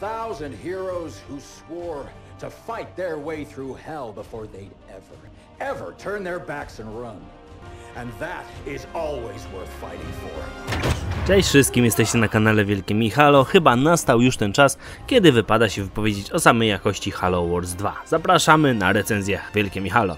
Thousand heroes who swore to fight their way through hell before they'd ever, ever turn their backs and run. And that is always worth fighting for. Cześć wszystkim, jesteście na kanale Wielkie Michalo. Chyba nastał już ten czas, kiedy wypada się wypowiedzieć o samej jakości Halo Wars 2. Zapraszamy na recenzję Wielkie Michalo.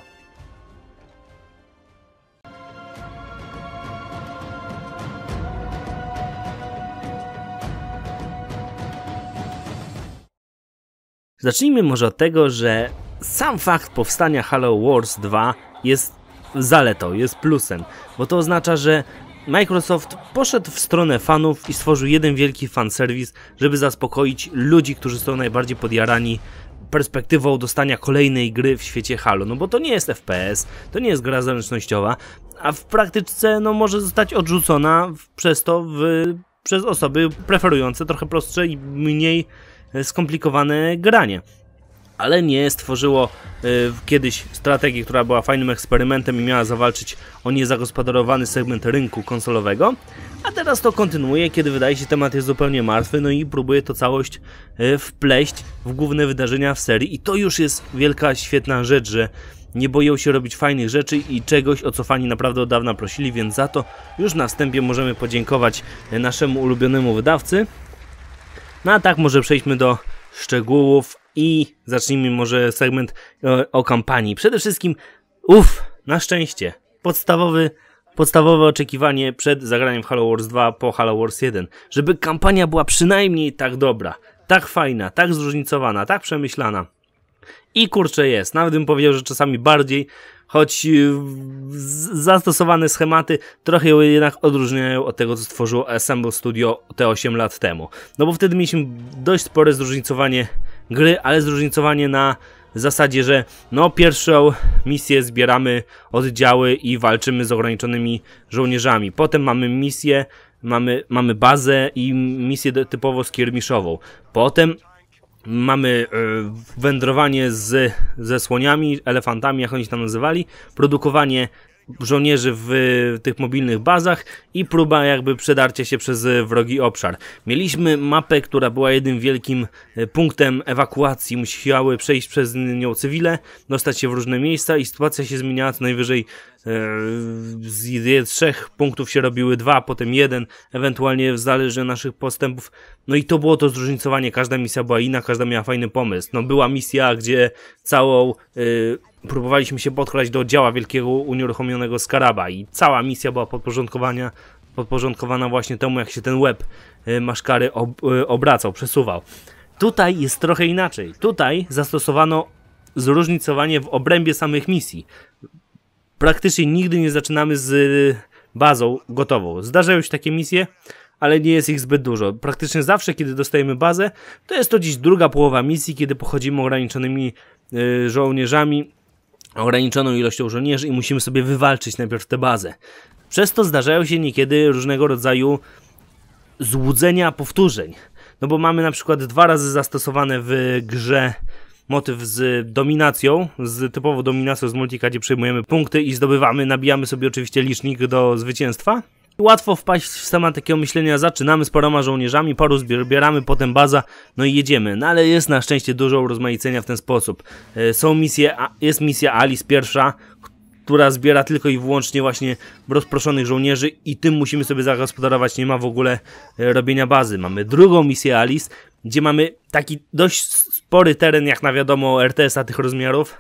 Zacznijmy może od tego, że sam fakt powstania Halo Wars 2 jest zaletą, jest plusem, bo to oznacza, że Microsoft poszedł w stronę fanów i stworzył jeden wielki fanserwis, żeby zaspokoić ludzi, którzy są najbardziej podjarani perspektywą dostania kolejnej gry w świecie Halo, no bo to nie jest FPS, to nie jest gra zręcznościowa, a w praktyce no, może zostać odrzucona przez to w, przez osoby preferujące trochę prostsze i mniej skomplikowane granie. Ale nie stworzyło y, kiedyś strategii, która była fajnym eksperymentem i miała zawalczyć o niezagospodarowany segment rynku konsolowego, a teraz to kontynuuje, kiedy wydaje się temat jest zupełnie martwy, no i próbuje to całość y, wpleść w główne wydarzenia w serii i to już jest wielka, świetna rzecz, że nie boją się robić fajnych rzeczy i czegoś, o co fani naprawdę od dawna prosili, więc za to już na wstępie możemy podziękować y, naszemu ulubionemu wydawcy, no a tak może przejdźmy do szczegółów i zacznijmy może segment o, e, o kampanii. Przede wszystkim, uff, na szczęście, podstawowy podstawowe oczekiwanie przed zagraniem w Halo Wars 2 po Halo Wars 1, żeby kampania była przynajmniej tak dobra, tak fajna, tak zróżnicowana, tak przemyślana, i kurczę jest. Nawet bym powiedział, że czasami bardziej, choć y, zastosowane schematy trochę ją jednak odróżniają od tego, co stworzyło Assemble Studio te 8 lat temu. No bo wtedy mieliśmy dość spore zróżnicowanie gry, ale zróżnicowanie na zasadzie, że no pierwszą misję zbieramy oddziały i walczymy z ograniczonymi żołnierzami. Potem mamy misję, mamy, mamy bazę i misję typowo skiermiszową. Potem mamy e, wędrowanie z, ze słoniami, elefantami, jak oni się tam nazywali, produkowanie żołnierzy w tych mobilnych bazach i próba jakby przedarcia się przez wrogi obszar. Mieliśmy mapę, która była jednym wielkim e, punktem ewakuacji. Musiały przejść przez nią cywile, dostać się w różne miejsca i sytuacja się zmieniała co najwyżej e, z trzech punktów się robiły dwa, potem jeden, ewentualnie zależności od naszych postępów. No i to było to zróżnicowanie, każda misja była inna, każda miała fajny pomysł. No była misja, gdzie całą e, próbowaliśmy się podchylać do działa wielkiego unieruchomionego skaraba i cała misja była podporządkowania, podporządkowana właśnie temu, jak się ten łeb y, maszkary ob, y, obracał, przesuwał. Tutaj jest trochę inaczej. Tutaj zastosowano zróżnicowanie w obrębie samych misji. Praktycznie nigdy nie zaczynamy z y, bazą gotową. Zdarzają się takie misje, ale nie jest ich zbyt dużo. Praktycznie zawsze, kiedy dostajemy bazę, to jest to dziś druga połowa misji, kiedy pochodzimy ograniczonymi żołnierzami ograniczoną ilością żołnierzy i musimy sobie wywalczyć najpierw tę bazę. Przez to zdarzają się niekiedy różnego rodzaju złudzenia powtórzeń. No bo mamy na przykład dwa razy zastosowane w grze motyw z dominacją, z typowo dominacją z multika, przejmujemy punkty i zdobywamy, nabijamy sobie oczywiście licznik do zwycięstwa. Łatwo wpaść w schemat takiego myślenia, zaczynamy z paroma żołnierzami, paru zbieramy, potem baza, no i jedziemy. No ale jest na szczęście dużo urozmaicenia w ten sposób. E, są misje, jest misja Alice pierwsza, która zbiera tylko i wyłącznie właśnie rozproszonych żołnierzy i tym musimy sobie zagospodarować, nie ma w ogóle e, robienia bazy. Mamy drugą misję Alice, gdzie mamy taki dość spory teren, jak na wiadomo RTS-a tych rozmiarów,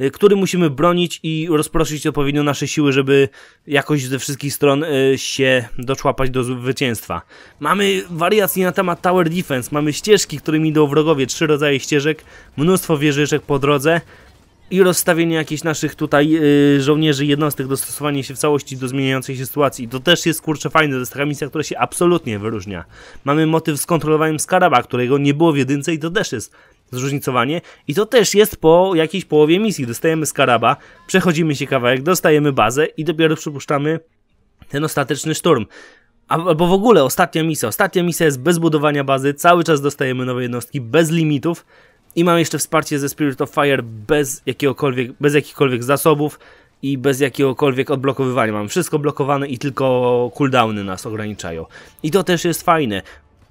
Y, który musimy bronić i rozproszyć odpowiednio nasze siły, żeby jakoś ze wszystkich stron y, się doczłapać do zwycięstwa. Mamy wariacje na temat Tower Defense, mamy ścieżki, którymi idą wrogowie, trzy rodzaje ścieżek, mnóstwo wieżyczek po drodze, i rozstawienie jakichś naszych tutaj yy, żołnierzy jednostek, dostosowanie się w całości do zmieniającej się sytuacji. To też jest kurczę fajne, to jest taka misja, która się absolutnie wyróżnia. Mamy motyw z kontrolowaniem Skaraba, którego nie było w jedynce i to też jest zróżnicowanie i to też jest po jakiejś połowie misji. Dostajemy skaraba, przechodzimy się kawałek, dostajemy bazę i dopiero przypuszczamy ten ostateczny szturm. Albo w ogóle ostatnia misja. Ostatnia misja jest bez budowania bazy, cały czas dostajemy nowe jednostki, bez limitów i mam jeszcze wsparcie ze Spirit of Fire bez, jakiegokolwiek, bez jakichkolwiek zasobów i bez jakiegokolwiek odblokowywania. Mam wszystko blokowane i tylko cooldowny nas ograniczają. I to też jest fajne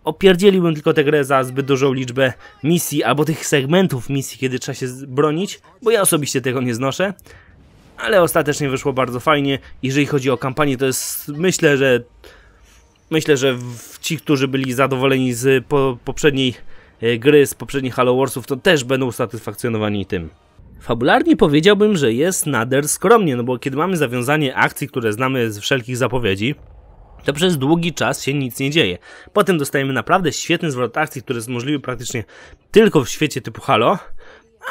opierdzieliłbym tylko tę grę za zbyt dużą liczbę misji, albo tych segmentów misji, kiedy trzeba się bronić, bo ja osobiście tego nie znoszę. Ale ostatecznie wyszło bardzo fajnie. Jeżeli chodzi o kampanię, to jest myślę, że myślę, że ci, którzy byli zadowoleni z po, poprzedniej e, gry, z poprzednich Halo Warsów, to też będą usatysfakcjonowani tym. Fabularnie powiedziałbym, że jest nader skromnie, no bo kiedy mamy zawiązanie akcji, które znamy z wszelkich zapowiedzi, to przez długi czas się nic nie dzieje. Potem dostajemy naprawdę świetny zwrot akcji, który jest możliwy praktycznie tylko w świecie typu Halo,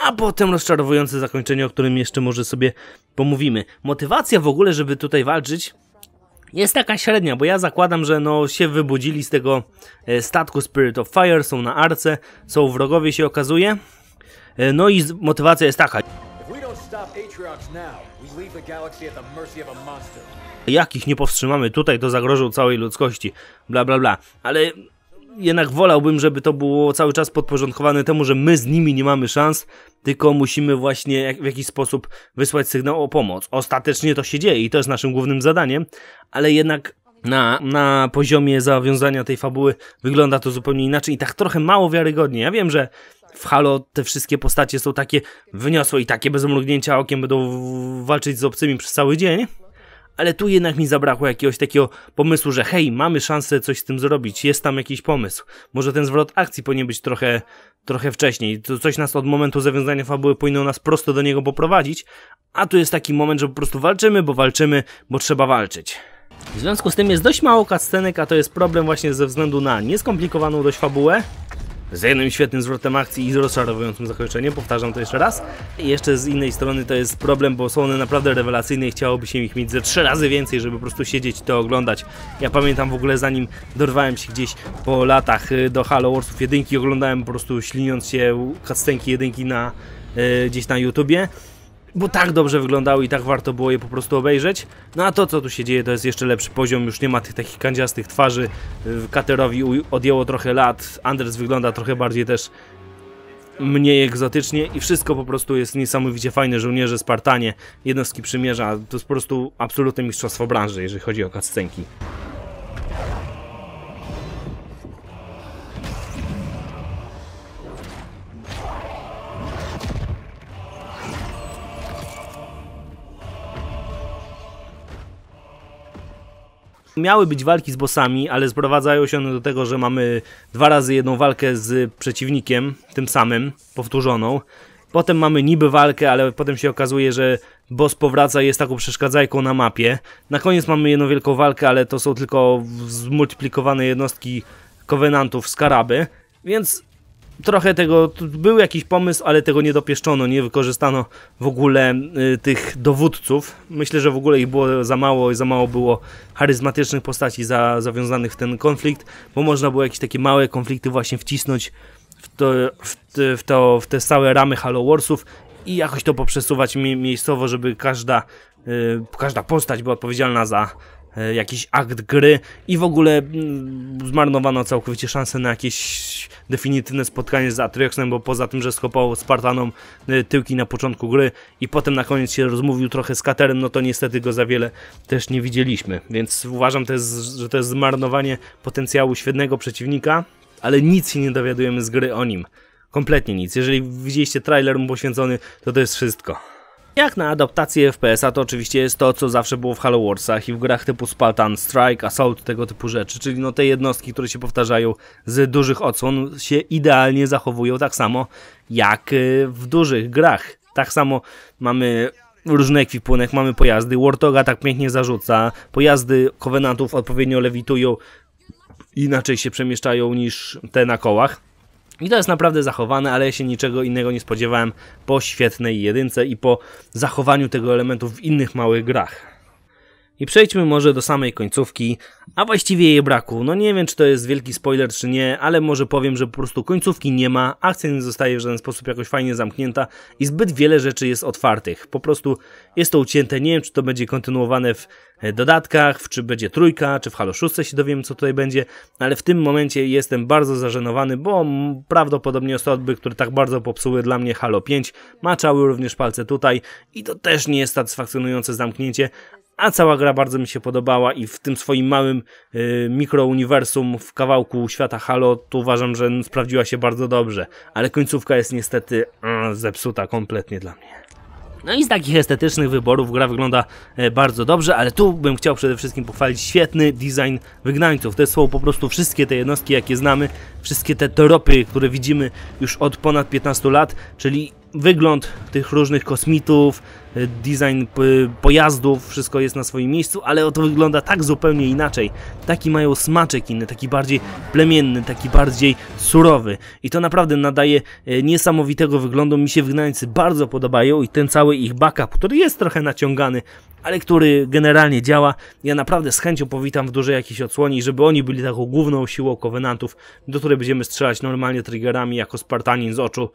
a potem rozczarowujące zakończenie, o którym jeszcze może sobie pomówimy. Motywacja w ogóle, żeby tutaj walczyć, jest taka średnia, bo ja zakładam, że no się wybudzili z tego e, statku Spirit of Fire, są na arce, są wrogowie się okazuje. E, no i motywacja jest taka. Jeśli nie Atriox now, galaxy at the mercy of a monster jakich nie powstrzymamy tutaj, to zagrożą całej ludzkości, bla bla bla. Ale jednak wolałbym, żeby to było cały czas podporządkowane temu, że my z nimi nie mamy szans, tylko musimy właśnie w jakiś sposób wysłać sygnał o pomoc. Ostatecznie to się dzieje i to jest naszym głównym zadaniem, ale jednak na, na poziomie zawiązania tej fabuły wygląda to zupełnie inaczej i tak trochę mało wiarygodnie. Ja wiem, że w Halo te wszystkie postacie są takie wyniosłe i takie bez mrugnięcia okiem będą walczyć z obcymi przez cały dzień, ale tu jednak mi zabrakło jakiegoś takiego pomysłu, że hej, mamy szansę coś z tym zrobić, jest tam jakiś pomysł. Może ten zwrot akcji powinien być trochę, trochę wcześniej. To coś nas od momentu zawiązania fabuły powinno nas prosto do niego poprowadzić, a tu jest taki moment, że po prostu walczymy, bo walczymy, bo trzeba walczyć. W związku z tym jest dość mało scenek, a to jest problem właśnie ze względu na nieskomplikowaną dość fabułę, z jednym świetnym zwrotem akcji i z rozczarowującym zakończeniem, powtarzam to jeszcze raz. I jeszcze z innej strony to jest problem, bo są one naprawdę rewelacyjne i chciałoby się ich mieć ze trzy razy więcej, żeby po prostu siedzieć i to oglądać. Ja pamiętam w ogóle zanim dorwałem się gdzieś po latach y, do Halo Warsów jedynki, oglądałem po prostu śliniąc się cutscenki jedynki na, yy, gdzieś na YouTubie bo tak dobrze wyglądały i tak warto było je po prostu obejrzeć. No a to, co tu się dzieje, to jest jeszcze lepszy poziom, już nie ma tych takich kanciastych twarzy. Katerowi odjęło trochę lat, Anders wygląda trochę bardziej też mniej egzotycznie i wszystko po prostu jest niesamowicie fajne. Żołnierze, Spartanie, jednostki przymierza, to jest po prostu absolutne mistrzostwo branży, jeżeli chodzi o kascenki. Miały być walki z bossami, ale sprowadzają się one do tego, że mamy dwa razy jedną walkę z przeciwnikiem, tym samym, powtórzoną. Potem mamy niby walkę, ale potem się okazuje, że boss powraca i jest taką przeszkadzajką na mapie. Na koniec mamy jedną wielką walkę, ale to są tylko zmultiplikowane jednostki kowenantów z Karaby. Więc trochę tego, był jakiś pomysł, ale tego nie dopieszczono, nie wykorzystano w ogóle y, tych dowódców. Myślę, że w ogóle ich było za mało i za mało było charyzmatycznych postaci za, zawiązanych w ten konflikt, bo można było jakieś takie małe konflikty właśnie wcisnąć w, to, w, te, w, to, w te całe ramy Halo Warsów i jakoś to poprzesuwać mi, miejscowo, żeby każda, y, każda postać była odpowiedzialna za E, jakiś akt gry i w ogóle mm, zmarnowano całkowicie szansę na jakieś definitywne spotkanie z Atrioxem, bo poza tym, że skopał Spartanom e, tyłki na początku gry i potem na koniec się rozmówił trochę z Katerem, no to niestety go za wiele też nie widzieliśmy, więc uważam, to jest, że to jest zmarnowanie potencjału świetnego przeciwnika, ale nic się nie dowiadujemy z gry o nim. Kompletnie nic. Jeżeli widzieliście trailer mu poświęcony, to to jest wszystko. Jak na adaptację FPS-a to oczywiście jest to, co zawsze było w Halo Warsach i w grach typu Spartan Strike, Assault, tego typu rzeczy, czyli no te jednostki, które się powtarzają z dużych odsłon się idealnie zachowują tak samo jak y, w dużych grach. Tak samo mamy różny ekwipunek, no, mamy pojazdy, Warthoga tak pięknie zarzuca, pojazdy Covenantów odpowiednio lewitują, inaczej się przemieszczają niż te na kołach. I to jest naprawdę zachowane, ale ja się niczego innego nie spodziewałem po świetnej jedynce i po zachowaniu tego elementu w innych małych grach. I przejdźmy może do samej końcówki, a właściwie jej braku. No nie wiem, czy to jest wielki spoiler, czy nie, ale może powiem, że po prostu końcówki nie ma, akcja nie zostaje w żaden sposób jakoś fajnie zamknięta i zbyt wiele rzeczy jest otwartych. Po prostu jest to ucięte, nie wiem, czy to będzie kontynuowane w e, dodatkach, czy będzie trójka, czy w Halo 6 się dowiem, co tutaj będzie, ale w tym momencie jestem bardzo zażenowany, bo prawdopodobnie osoby, które tak bardzo popsuły dla mnie Halo 5, maczały również palce tutaj i to też nie jest satysfakcjonujące zamknięcie, a cała gra bardzo mi się podobała i w tym swoim małym y, mikrouniwersum w kawałku świata Halo to uważam, że sprawdziła się bardzo dobrze, ale końcówka jest niestety y, zepsuta kompletnie dla mnie. No i z takich estetycznych wyborów gra wygląda e, bardzo dobrze, ale tu bym chciał przede wszystkim pochwalić świetny design wygnańców. To są po prostu wszystkie te jednostki, jakie znamy, wszystkie te tropy, które widzimy już od ponad 15 lat, czyli wygląd tych różnych kosmitów, y, design pojazdów, wszystko jest na swoim miejscu, ale to wygląda tak zupełnie inaczej. Taki mają smaczek inny, taki bardziej plemienny, taki bardziej surowy. I to naprawdę nadaje y, niesamowitego wyglądu. Mi się wygnańcy bardzo podobają i ten cały ich backup, który jest trochę naciągany, ale który generalnie działa. Ja naprawdę z chęcią powitam w dużej jakiejś odsłoni, żeby oni byli taką główną siłą Covenantów, do której będziemy strzelać normalnie triggerami jako Spartanin z oczu.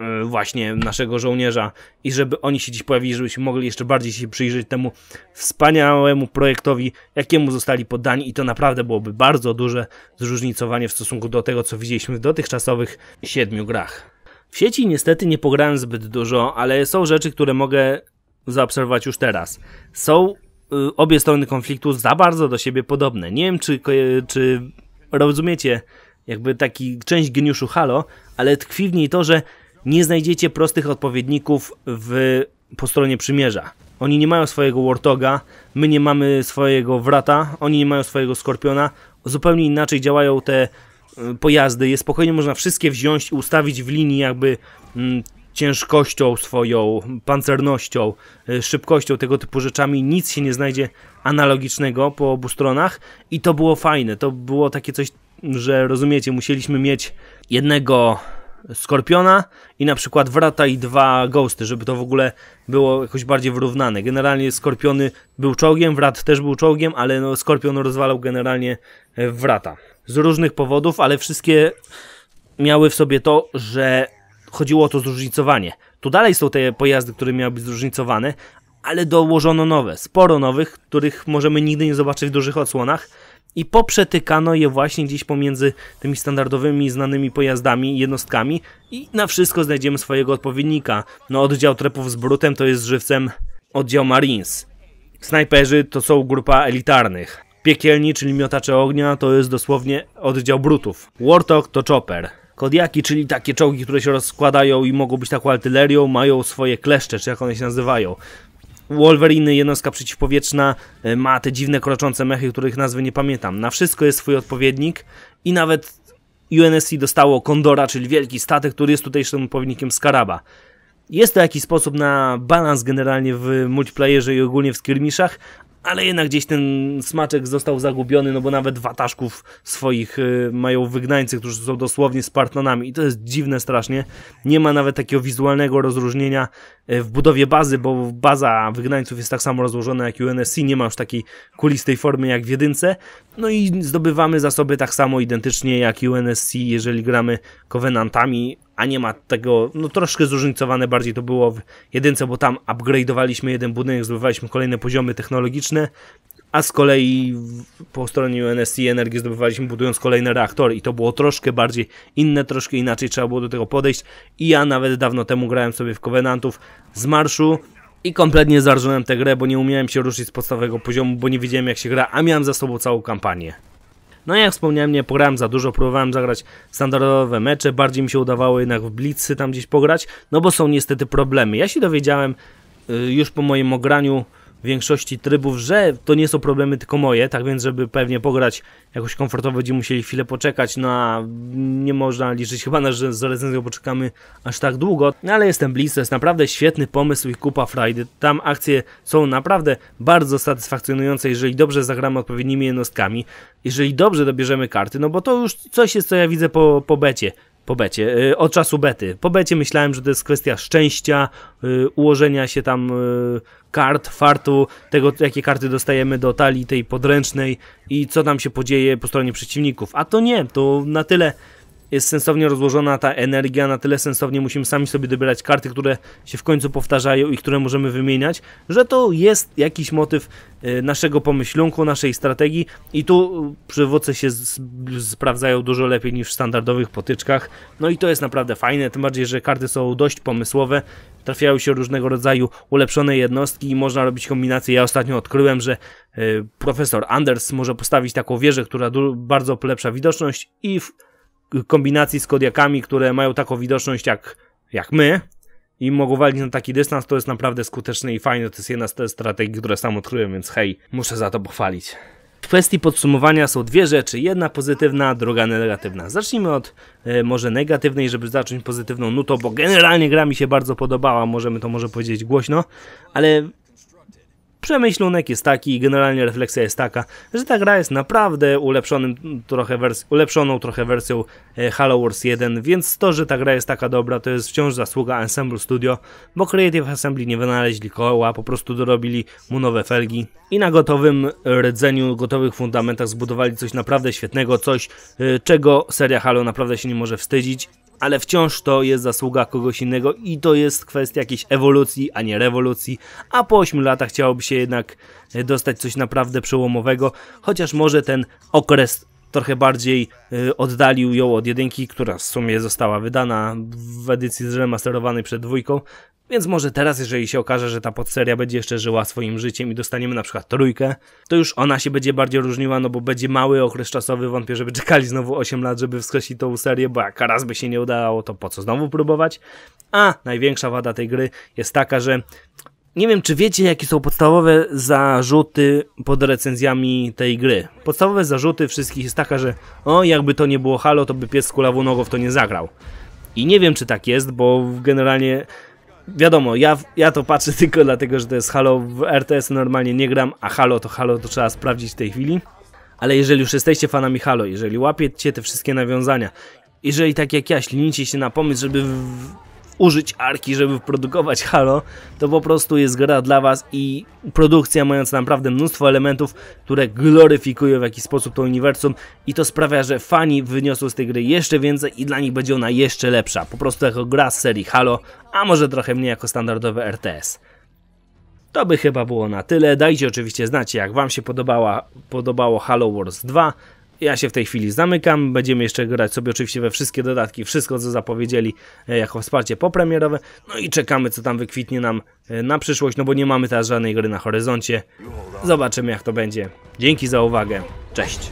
E, właśnie naszego żołnierza i żeby oni się dziś pojawili, żebyśmy mogli jeszcze bardziej się przyjrzeć temu wspaniałemu projektowi, jakiemu zostali poddani i to naprawdę byłoby bardzo duże zróżnicowanie w stosunku do tego, co widzieliśmy w dotychczasowych siedmiu grach. W sieci niestety nie pograłem zbyt dużo, ale są rzeczy, które mogę zaobserwować już teraz. Są y, obie strony konfliktu za bardzo do siebie podobne. Nie wiem, czy, czy rozumiecie jakby taki część geniuszu Halo, ale tkwi w niej to, że nie znajdziecie prostych odpowiedników w, po stronie przymierza. Oni nie mają swojego Warthoga, my nie mamy swojego Wrata, oni nie mają swojego Skorpiona. Zupełnie inaczej działają te e, pojazdy. Je spokojnie można wszystkie wziąć i ustawić w linii jakby mm, ciężkością swoją, pancernością, e, szybkością, tego typu rzeczami. Nic się nie znajdzie analogicznego po obu stronach i to było fajne. To było takie coś, że rozumiecie, musieliśmy mieć jednego Skorpiona i na przykład Wrata i dwa Ghosty, żeby to w ogóle było jakoś bardziej wyrównane. Generalnie Skorpiony był czołgiem, Wrat też był czołgiem, ale no, Skorpion rozwalał generalnie e, Wrata. Z różnych powodów, ale wszystkie miały w sobie to, że chodziło o to zróżnicowanie. Tu dalej są te pojazdy, które miały być zróżnicowane, ale dołożono nowe, sporo nowych, których możemy nigdy nie zobaczyć w dużych odsłonach, i poprzetykano je właśnie gdzieś pomiędzy tymi standardowymi, znanymi pojazdami, jednostkami i na wszystko znajdziemy swojego odpowiednika. No oddział trepów z Brutem to jest żywcem oddział Marines. Snajperzy to są grupa elitarnych. Piekielni, czyli miotacze ognia, to jest dosłownie oddział Brutów. Warthog to Chopper. Kodiaki, czyli takie czołgi, które się rozkładają i mogą być taką artylerią, mają swoje kleszcze, czy jak one się nazywają. Wolverine, jednostka przeciwpowietrzna, e, ma te dziwne kroczące mechy, których nazwy nie pamiętam. Na wszystko jest swój odpowiednik i nawet UNSC dostało Kondora, czyli wielki statek, który jest tutaj jeszcze odpowiednikiem Skaraba. Jest to jakiś sposób na balans generalnie w multiplayerze i ogólnie w skirmishach, ale jednak gdzieś ten smaczek został zagubiony, no bo nawet wataszków swoich y, mają wygnańcy, którzy są dosłownie Spartanami i to jest dziwne strasznie. Nie ma nawet takiego wizualnego rozróżnienia y, w budowie bazy, bo baza wygnańców jest tak samo rozłożona jak UNSC, nie ma już takiej kulistej formy jak w jedynce. No i zdobywamy zasoby tak samo identycznie jak UNSC, jeżeli gramy Covenantami, a nie ma tego, no troszkę zróżnicowane bardziej to było w jedynce, bo tam upgrade'owaliśmy jeden budynek, zdobywaliśmy kolejne poziomy technologiczne, a z kolei po stronie UNSC Energii zdobywaliśmy budując kolejne reaktory i to było troszkę bardziej inne, troszkę inaczej trzeba było do tego podejść i ja nawet dawno temu grałem sobie w Covenantów z marszu i kompletnie zarżnąłem tę grę, bo nie umiałem się ruszyć z podstawowego poziomu, bo nie wiedziałem jak się gra, a miałem za sobą całą kampanię. No jak wspomniałem, nie pograłem za dużo, próbowałem zagrać standardowe mecze, bardziej mi się udawało jednak w Blitzy tam gdzieś pograć, no bo są niestety problemy. Ja się dowiedziałem y, już po moim ograniu w większości trybów, że to nie są problemy tylko moje, tak więc żeby pewnie pograć jakoś komfortowo, będziemy musieli chwilę poczekać, no a nie można liczyć chyba na, że z recenzją poczekamy aż tak długo, no, ale jestem blisko, jest naprawdę świetny pomysł i kupa frajdy, tam akcje są naprawdę bardzo satysfakcjonujące, jeżeli dobrze zagramy odpowiednimi jednostkami, jeżeli dobrze dobierzemy karty, no bo to już coś jest, co ja widzę po, po becie, po becie, y, od czasu bety. Po becie myślałem, że to jest kwestia szczęścia, y, ułożenia się tam y, kart, fartu, tego jakie karty dostajemy do talii tej podręcznej i co tam się podzieje po stronie przeciwników. A to nie, to na tyle jest sensownie rozłożona ta energia, na tyle sensownie musimy sami sobie dobierać karty, które się w końcu powtarzają i które możemy wymieniać, że to jest jakiś motyw e, naszego pomyślunku, naszej strategii i tu e, przywoce się sprawdzają dużo lepiej niż w standardowych potyczkach. No i to jest naprawdę fajne, tym bardziej, że karty są dość pomysłowe, trafiają się różnego rodzaju ulepszone jednostki i można robić kombinacje. Ja ostatnio odkryłem, że e, profesor Anders może postawić taką wieżę, która bardzo polepsza widoczność i w kombinacji z Kodiakami, które mają taką widoczność jak, jak my i mogą walić na taki dystans, to jest naprawdę skuteczne i fajne. To jest jedna z tych strategii, które sam odkryłem, więc hej, muszę za to pochwalić. W kwestii podsumowania są dwie rzeczy, jedna pozytywna, druga negatywna. Zacznijmy od y, może negatywnej, żeby zacząć pozytywną nutą, bo generalnie gra mi się bardzo podobała, możemy to może powiedzieć głośno, ale Przemyślunek jest taki i generalnie refleksja jest taka, że ta gra jest naprawdę ulepszonym trochę wers ulepszoną trochę wersją e, Halo Wars 1, więc to, że ta gra jest taka dobra, to jest wciąż zasługa Ensemble Studio, bo Creative Assembly nie wynaleźli koła, po prostu dorobili mu nowe felgi i na gotowym rdzeniu, gotowych fundamentach zbudowali coś naprawdę świetnego, coś e, czego seria Halo naprawdę się nie może wstydzić ale wciąż to jest zasługa kogoś innego i to jest kwestia jakiejś ewolucji, a nie rewolucji, a po 8 latach chciałoby się jednak dostać coś naprawdę przełomowego, chociaż może ten okres trochę bardziej y, oddalił ją od jedynki, która w sumie została wydana w edycji zremasterowanej przed dwójką, więc może teraz, jeżeli się okaże, że ta podseria będzie jeszcze żyła swoim życiem i dostaniemy na przykład trójkę, to już ona się będzie bardziej różniła, no bo będzie mały okres czasowy, wątpię, żeby czekali znowu 8 lat, żeby wskreślić tą serię, bo jak raz by się nie udało, to po co znowu próbować? A największa wada tej gry jest taka, że nie wiem, czy wiecie, jakie są podstawowe zarzuty pod recenzjami tej gry. Podstawowe zarzuty wszystkich jest taka, że o, jakby to nie było Halo, to by pies z kulawą nogą w to nie zagrał. I nie wiem, czy tak jest, bo generalnie wiadomo, ja, ja to patrzę tylko dlatego, że to jest Halo, w RTS normalnie nie gram, a Halo to Halo, to trzeba sprawdzić w tej chwili. Ale jeżeli już jesteście fanami Halo, jeżeli łapiecie te wszystkie nawiązania, jeżeli tak jak ja ślinicie się na pomysł, żeby użyć arki, żeby produkować Halo, to po prostu jest gra dla Was i produkcja mająca naprawdę mnóstwo elementów, które gloryfikują w jakiś sposób to uniwersum i to sprawia, że fani wyniosą z tej gry jeszcze więcej i dla nich będzie ona jeszcze lepsza. Po prostu jako gra z serii Halo, a może trochę mniej jako standardowe RTS. To by chyba było na tyle. Dajcie oczywiście znać, jak Wam się podobała, podobało Halo Wars 2. Ja się w tej chwili zamykam. Będziemy jeszcze grać sobie oczywiście we wszystkie dodatki, wszystko co zapowiedzieli e, jako wsparcie popremierowe. No i czekamy co tam wykwitnie nam e, na przyszłość, no bo nie mamy teraz żadnej gry na horyzoncie. Zobaczymy jak to będzie. Dzięki za uwagę. Cześć.